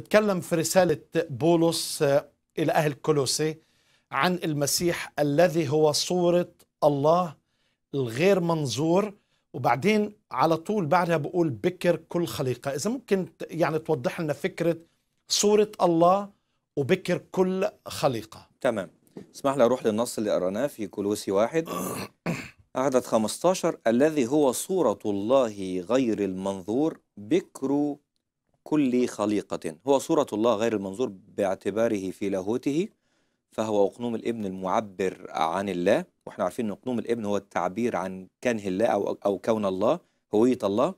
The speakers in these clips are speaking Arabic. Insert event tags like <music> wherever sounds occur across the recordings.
تتكلم في رسالة بولس آه، إلى أهل كولوسي عن المسيح الذي هو صورة الله الغير منظور وبعدين على طول بعدها بقول بكر كل خليقة إذا ممكن يعني توضح لنا فكرة صورة الله وبكر كل خليقة تمام اسمح لي أروح للنص اللي قرأناه في كولوسي واحد <clears throat> عدد 15 الذي هو صورة الله غير المنظور بكر كل خليقة هو صورة الله غير المنظور باعتباره في لاهوته فهو أقنوم الابن المعبر عن الله واحنا عارفين أن أقنوم الابن هو التعبير عن كنه الله أو, أو كون الله هوية الله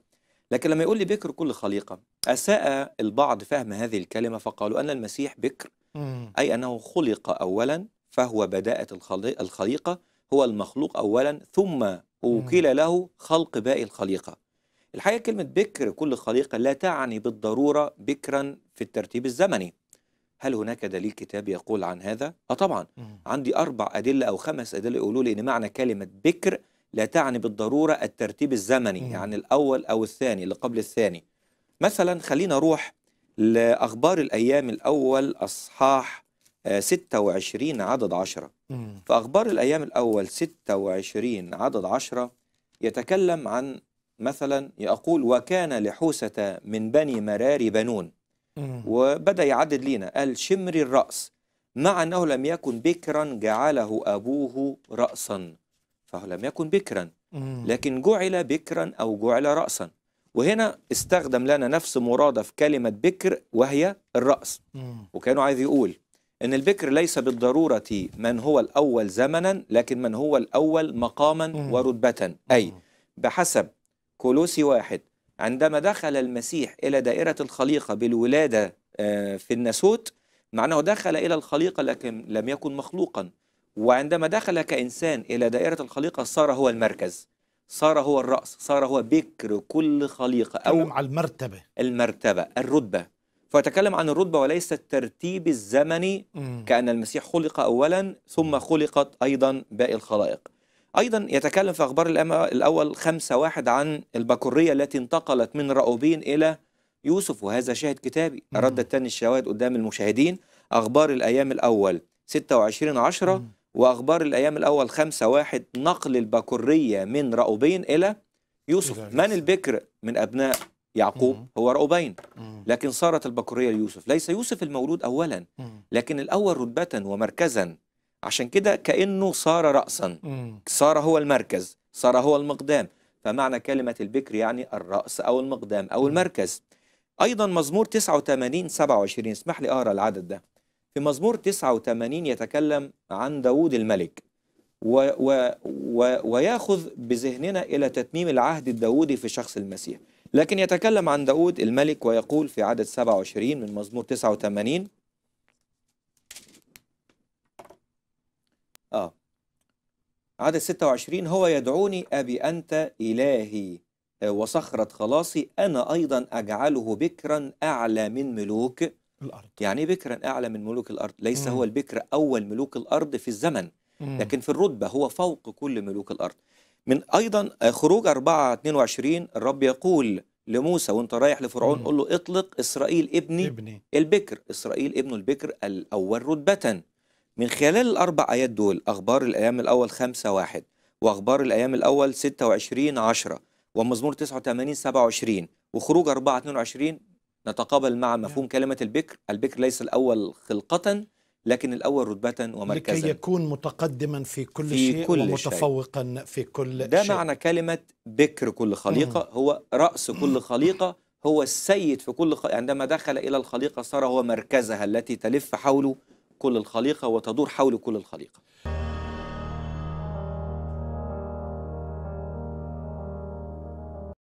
لكن لما يقول لي بكر كل خليقة أساء البعض فهم هذه الكلمة فقالوا أن المسيح بكر أي أنه خلق أولا فهو بداءة الخليقة هو المخلوق أولا ثم وكيل له خلق باقي الخليقة الحقيقة كلمة بكر كل خليقة لا تعني بالضرورة بكرا في الترتيب الزمني هل هناك دليل كتاب يقول عن هذا؟ اه طبعا عندي أربع أدلة أو خمس أدلة يقولوا لي إن معنى كلمة بكر لا تعني بالضرورة الترتيب الزمني مم. يعني الأول أو الثاني اللي قبل الثاني مثلا خلينا نروح لأخبار الأيام الأول أصحاح 26 آه، عدد 10 فأخبار الأيام الأول 26 عدد 10 يتكلم عن مثلا يقول وكان لحوسة من بني مرار بنون وبدأ يعدد لينا قال شمر الرأس مع أنه لم يكن بكرا جعله أبوه رأسا فهو لم يكن بكرا لكن جعل بكرا أو جعل رأسا وهنا استخدم لنا نفس مرادف كلمة بكر وهي الرأس وكانوا عايز يقول أن البكر ليس بالضرورة من هو الأول زمنا لكن من هو الأول مقاما ورتبة أي بحسب كولوسي واحد عندما دخل المسيح إلى دائرة الخليقة بالولادة آه، في الناسوت معناه دخل إلى الخليقة لكن لم يكن مخلوقا وعندما دخل كإنسان إلى دائرة الخليقة صار هو المركز صار هو الرأس صار هو بكر كل خليقة أو على المرتبة المرتبة الرتبة فتكلم عن الرتبة وليس الترتيب الزمني كأن المسيح خلق أولا ثم خلقت أيضا باقي الخلائق أيضا يتكلم في أخبار الأول خمسة واحد عن البكورية التي انتقلت من رأوبين إلى يوسف وهذا شاهد كتابي رد الثاني الشواهد قدام المشاهدين أخبار الأيام الأول 26 عشرة وأخبار الأيام الأول خمسة واحد نقل البكورية من رأوبين إلى يوسف من البكر من أبناء يعقوب هو رأوبين لكن صارت البكورية ليوسف ليس يوسف المولود أولا لكن الأول رتبة ومركزا عشان كده كأنه صار رأسا صار هو المركز صار هو المقدام فمعنى كلمة البكر يعني الرأس أو المقدام أو المركز أيضا مزمور 89 27 اسمح لي أقرأ العدد ده في مزمور 89 يتكلم عن داوود الملك و و و وياخذ بذهننا إلى تتميم العهد الداودي في شخص المسيح لكن يتكلم عن داود الملك ويقول في عدد 27 من مزمور 89 عدد 26 هو يدعوني أبي أنت إلهي آه، وصخرة خلاصي أنا أيضا أجعله بكرا أعلى من ملوك الأرض يعني إيه بكرا أعلى من ملوك الأرض ليس مم. هو البكر أول ملوك الأرض في الزمن مم. لكن في الرتبة هو فوق كل ملوك الأرض من أيضا آه، خروج 4 22 الرب يقول لموسى وانت رايح لفرعون قول له اطلق إسرائيل ابني, ابني البكر إسرائيل ابنه البكر الأول رتبة من خلال الأربع آيات دول أخبار الأيام الأول 5 واحد وأخبار الأيام الأول 26 10 ومزمور 89 27 وخروج 4 22 نتقابل مع نعم. مفهوم كلمة البكر البكر ليس الأول خلقة لكن الأول رتبة ومركزا لكي يكون متقدما في كل في شيء كل ومتفوقا شيء. في كل ده شيء ده معنى كلمة بكر كل خليقة مم. هو رأس كل خليقة هو السيد في كل خ... عندما دخل إلى الخليقة صار هو مركزها التي تلف حوله كل الخليقة وتدور حول كل الخليقة